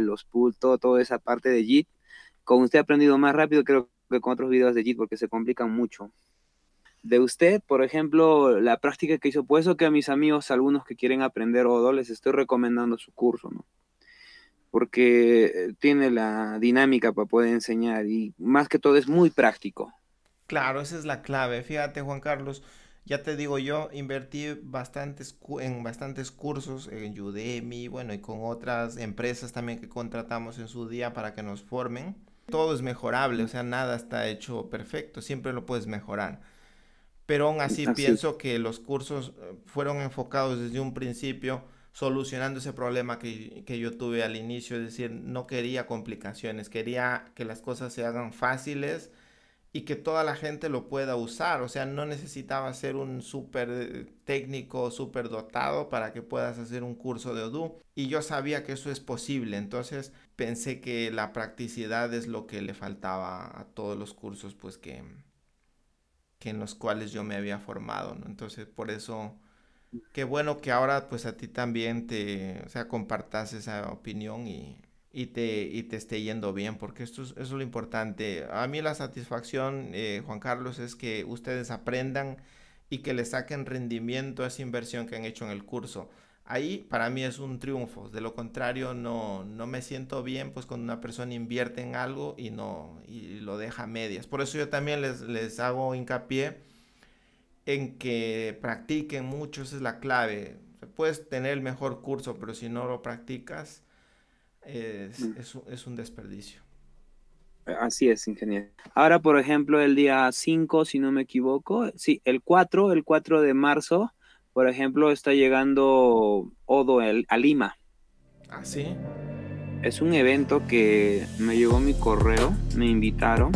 los pulls, todo, toda esa parte de JIT. Con usted he aprendido más rápido, creo que con otros videos de JIT, porque se complican mucho. De usted, por ejemplo, la práctica que hizo, por eso que a mis amigos, algunos que quieren aprender o les estoy recomendando su curso, ¿no? Porque eh, tiene la dinámica para poder enseñar y más que todo es muy práctico. Claro, esa es la clave. Fíjate, Juan Carlos, ya te digo, yo invertí bastantes en bastantes cursos en Udemy, bueno, y con otras empresas también que contratamos en su día para que nos formen. Todo es mejorable, o sea, nada está hecho perfecto, siempre lo puedes mejorar. Pero aún así, pienso que los cursos eh, fueron enfocados desde un principio solucionando ese problema que, que, yo tuve al inicio, es decir, no quería complicaciones, quería que las cosas se hagan fáciles, y que toda la gente lo pueda usar. O sea, no necesitaba ser un súper eh, técnico, súper dotado para que puedas hacer un curso de Odoo. Y yo sabía que eso es posible, entonces pensé que la practicidad es lo que le faltaba a todos los cursos pues que, que en los cuales yo me había formado, ¿no? Entonces, por eso... Qué bueno que ahora pues a ti también te, o sea, compartas esa opinión y, y te, y te esté yendo bien, porque esto es, eso es lo importante. A mí la satisfacción, eh, Juan Carlos, es que ustedes aprendan y que le saquen rendimiento a esa inversión que han hecho en el curso. Ahí para mí es un triunfo, de lo contrario no, no me siento bien pues cuando una persona invierte en algo y no y lo deja a medias. Por eso yo también les, les hago hincapié en que practiquen mucho, esa es la clave. Puedes tener el mejor curso, pero si no lo practicas, Mm. es, un desperdicio. Así es, ingeniero. Ahora, por ejemplo, el día 5, si no me equivoco, sí, el 4, el 4 de marzo, por ejemplo, está llegando Odo a Lima. ¿Ah, sí? Es un evento que me llegó mi correo, me invitaron.